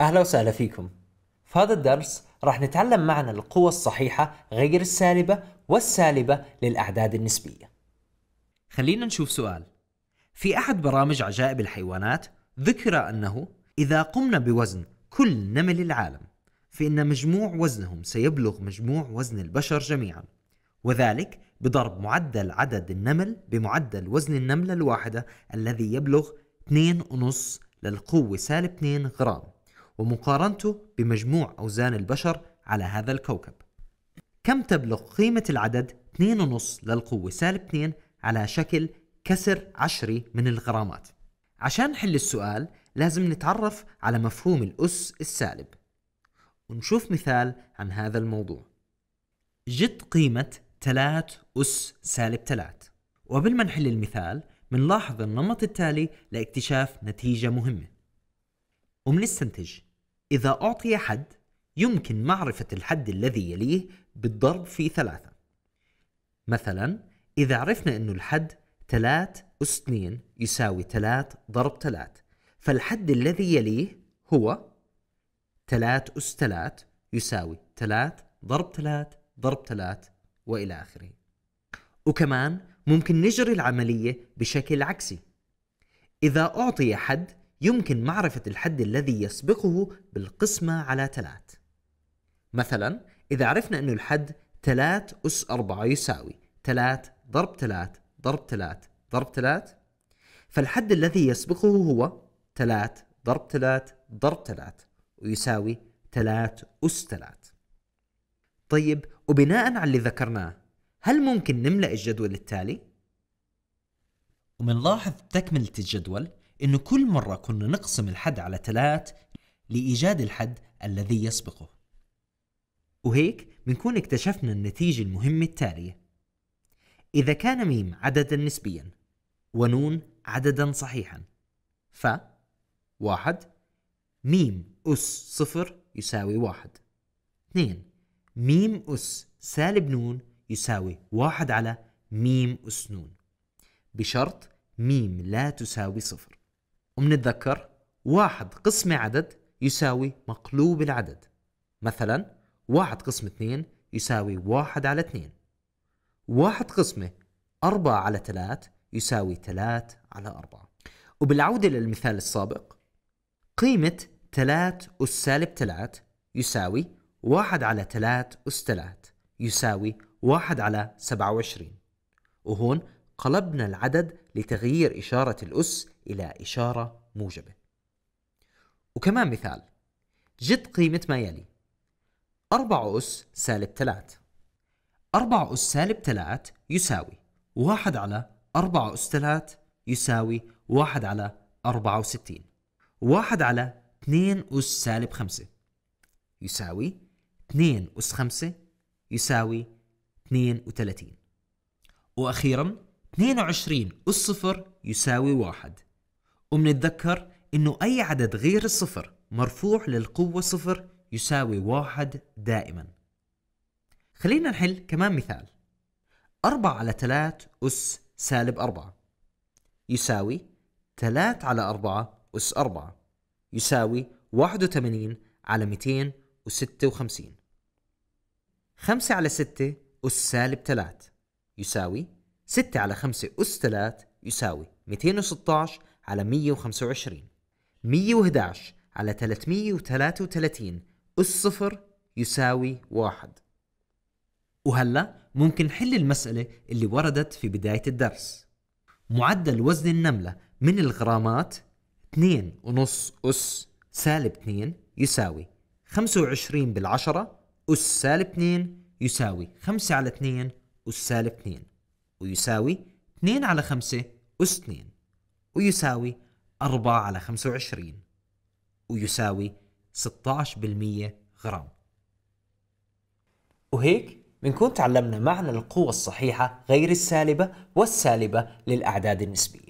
أهلا وسهلا فيكم في هذا الدرس راح نتعلم معنى القوى الصحيحة غير السالبة والسالبة للأعداد النسبية خلينا نشوف سؤال في أحد برامج عجائب الحيوانات ذكر أنه إذا قمنا بوزن كل نمل العالم فإن مجموع وزنهم سيبلغ مجموع وزن البشر جميعا وذلك بضرب معدل عدد النمل بمعدل وزن النملة الواحدة الذي يبلغ 2.5 للقوة سالب 2 غرام ومقارنته بمجموع أوزان البشر على هذا الكوكب كم تبلغ قيمة العدد 2.5 للقوة سالب 2 على شكل كسر عشري من الغرامات عشان نحل السؤال لازم نتعرف على مفهوم الأس السالب ونشوف مثال عن هذا الموضوع جد قيمة 3 أس سالب 3 وقبل ما نحل المثال بنلاحظ النمط التالي لاكتشاف نتيجة مهمة ومنستنتج إذا أعطي حد يمكن معرفة الحد الذي يليه بالضرب في ثلاثة مثلا إذا عرفنا أن الحد 3 أس 2 يساوي 3 ضرب 3 فالحد الذي يليه هو 3 أس 3 يساوي 3 ضرب 3 ضرب 3 وإلى آخره وكمان ممكن نجري العملية بشكل عكسي إذا أعطي حد يمكن معرفة الحد الذي يسبقه بالقسمة على 3 مثلا إذا عرفنا أن الحد 3 أس 4 يساوي 3 ضرب 3 ضرب 3 ضرب 3 فالحد الذي يسبقه هو 3 ضرب 3 ضرب 3 ويساوي 3 أس 3 طيب وبناء على اللي ذكرناه هل ممكن نملأ الجدول التالي؟ ومنلاحظ تكملة الجدول انه كل مره كنا نقسم الحد على ثلاث لايجاد الحد الذي يسبقه وهيك بنكون اكتشفنا النتيجه المهمه التاليه اذا كان ميم عددا نسبيا ونون عددا صحيحا ف واحد ميم أس صفر يساوي واحد اثنين ميم أس سالب نون يساوي واحد على ميم أس نون بشرط ميم لا تساوي صفر وبنتذكر واحد قسم عدد يساوي مقلوب العدد مثلا واحد قسم اثنين يساوي واحد على اثنين واحد قسمة أربعة على ثلاث يساوي ثلاث على أربعة وبالعودة للمثال السابق قيمة ثلاث أس سالب ثلاث يساوي واحد على ثلاث أس ثلاث يساوي واحد على سبعة وعشرين وهون قلبنا العدد لتغيير إشارة الأس إلى إشارة موجبة وكمان مثال جد قيمة ما يلي أربع أس سالب تلات أربع أس سالب تلات يساوي واحد على أربعة أس تلات يساوي واحد على أربعة وستين واحد على اثنين أس سالب خمسة يساوي اثنين أس خمسة يساوي اثنين وثلاثين وأخيراً 22 الصفر يساوي واحد ومنتذكر انه اي عدد غير الصفر مرفوع للقوة صفر يساوي واحد دائما خلينا نحل كمان مثال 4 على 3 أس سالب 4 يساوي 3 على 4 أس 4 يساوي 81 على 256 5 على 6 أس سالب 3 يساوي 6 على 5 أس 3 يساوي 216 على 125 111 على 333 أس 0 يساوي 1 وهلا ممكن نحل المسألة اللي وردت في بداية الدرس معدل وزن النملة من الغرامات 2.5 أس سالب 2 يساوي 25 بالعشرة أس سالب 2 يساوي 5 على 2 أس سالب 2 ويساوي 2 على 5 أس 2 ويساوي 4 على 25 ويساوي 16% غرام وهيك بنكون تعلمنا معنى القوة الصحيحة غير السالبة والسالبة للأعداد النسبية